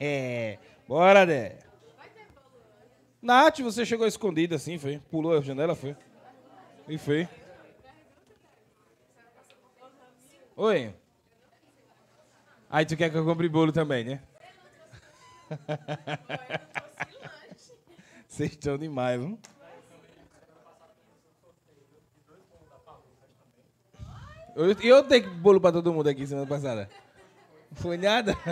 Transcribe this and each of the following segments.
É, bora, Dé. Nath, você chegou escondida assim, foi? Pulou a janela, foi? E foi. Oi. Aí tu quer que eu compre bolo também, né? Vocês estão demais, viu? E eu, eu dei bolo pra todo mundo aqui semana passada. Foi nada?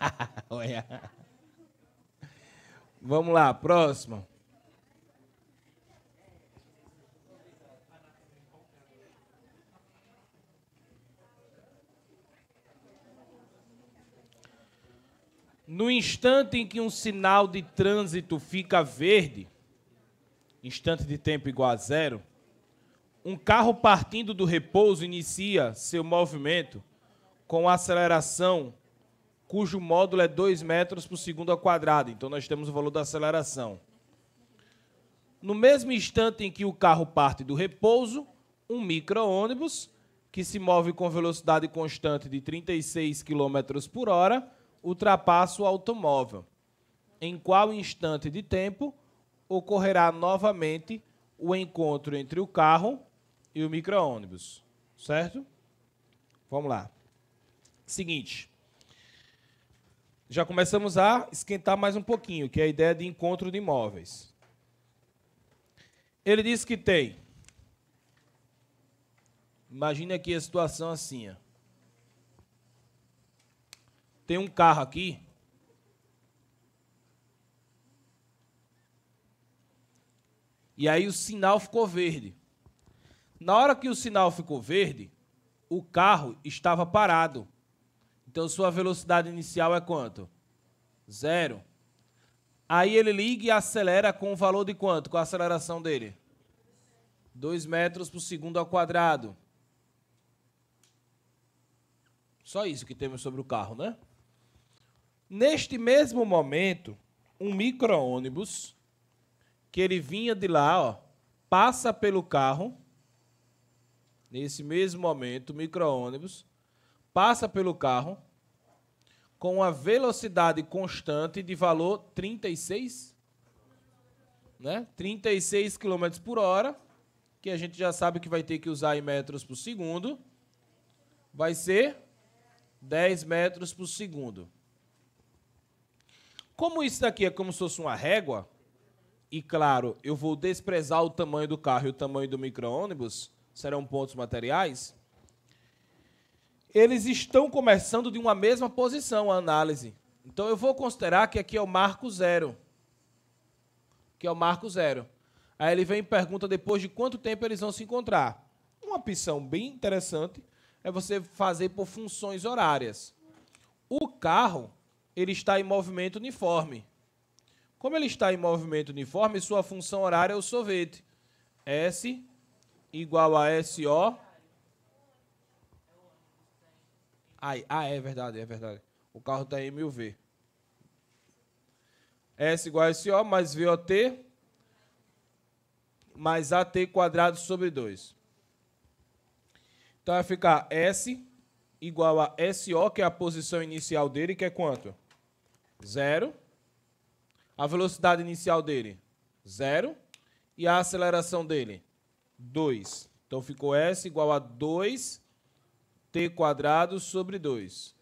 Vamos lá, próximo. No instante em que um sinal de trânsito fica verde, instante de tempo igual a zero, um carro partindo do repouso inicia seu movimento com aceleração cujo módulo é 2 metros por segundo ao quadrado. Então, nós temos o valor da aceleração. No mesmo instante em que o carro parte do repouso, um micro-ônibus, que se move com velocidade constante de 36 km por hora, ultrapassa o automóvel, em qual instante de tempo ocorrerá novamente o encontro entre o carro e o micro-ônibus, certo? Vamos lá. Seguinte, já começamos a esquentar mais um pouquinho, que é a ideia de encontro de imóveis. Ele disse que tem. Imagina aqui a situação assim. Ó. Tem um carro aqui. E aí o sinal ficou verde. Na hora que o sinal ficou verde, o carro estava parado. Então sua velocidade inicial é quanto? Zero. Aí ele liga e acelera com o valor de quanto? Com a aceleração dele? 2 metros por segundo ao quadrado. Só isso que temos sobre o carro, né? Neste mesmo momento, um micro-ônibus, que ele vinha de lá, ó, passa pelo carro. Nesse mesmo momento, o micro-ônibus passa pelo carro com uma velocidade constante de valor 36, né? 36 km por hora, que a gente já sabe que vai ter que usar em metros por segundo, vai ser 10 metros por segundo. Como isso daqui é como se fosse uma régua, e claro, eu vou desprezar o tamanho do carro e o tamanho do micro-ônibus, serão pontos materiais, eles estão começando de uma mesma posição a análise. Então eu vou considerar que aqui é o marco zero. Que é o marco zero. Aí ele vem e pergunta depois de quanto tempo eles vão se encontrar. Uma opção bem interessante é você fazer por funções horárias. O carro, ele está em movimento uniforme. Como ele está em movimento uniforme, sua função horária é o sorvete. S igual a SO Ai, ah, é verdade, é verdade. O carro está em MUV. S igual a SO mais VOT mais AT quadrado sobre 2. Então vai ficar S igual a SO, que é a posição inicial dele, que é quanto? Zero. A velocidade inicial dele? Zero. E a aceleração dele? 2. Então ficou S igual a 2 t quadrado sobre 2.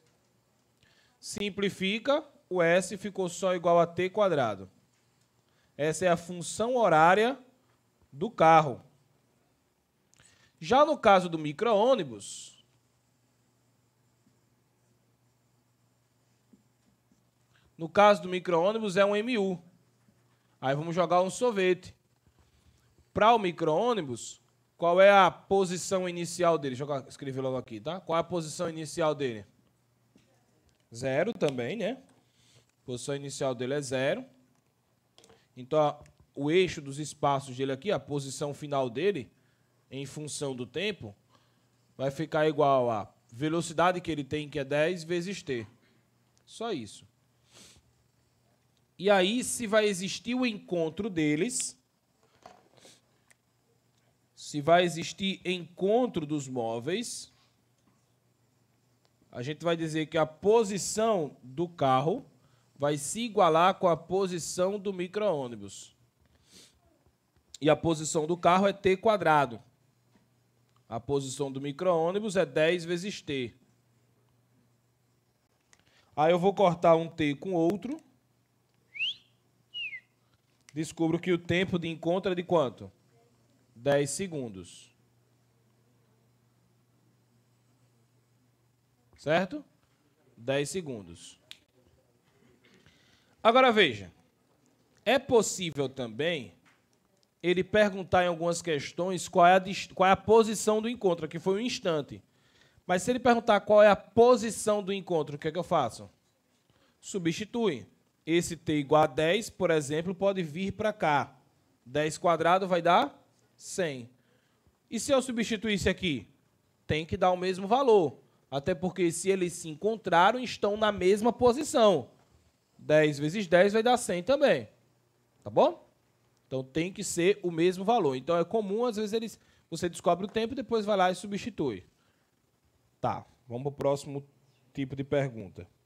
Simplifica, o s ficou só igual a t quadrado. Essa é a função horária do carro. Já no caso do micro-ônibus, no caso do micro-ônibus é um MU. Aí vamos jogar um sorvete. Para o micro-ônibus, qual é a posição inicial dele? Deixa eu escrever logo aqui, tá? Qual é a posição inicial dele? Zero também, né? A posição inicial dele é zero. Então, o eixo dos espaços dele aqui, a posição final dele, em função do tempo, vai ficar igual à velocidade que ele tem, que é 10, vezes t. Só isso. E aí, se vai existir o encontro deles, se vai existir encontro dos móveis, a gente vai dizer que a posição do carro vai se igualar com a posição do micro-ônibus. E a posição do carro é t quadrado. A posição do micro-ônibus é 10 vezes t. Aí eu vou cortar um t com outro. Descubro que o tempo de encontro é de quanto? 10 segundos. Certo? 10 segundos. Agora veja, é possível também ele perguntar em algumas questões qual é, a, qual é a posição do encontro, que foi um instante. Mas se ele perguntar qual é a posição do encontro, o que é que eu faço? Substitui. Esse t igual a 10, por exemplo, pode vir para cá. 10 quadrado vai dar 100. E se eu substituísse aqui? Tem que dar o mesmo valor. Até porque se eles se encontraram, estão na mesma posição. 10 vezes 10 vai dar 100 também. Tá bom? Então tem que ser o mesmo valor. Então é comum, às vezes, eles, você descobre o tempo e depois vai lá e substitui. Tá, vamos para o próximo tipo de pergunta.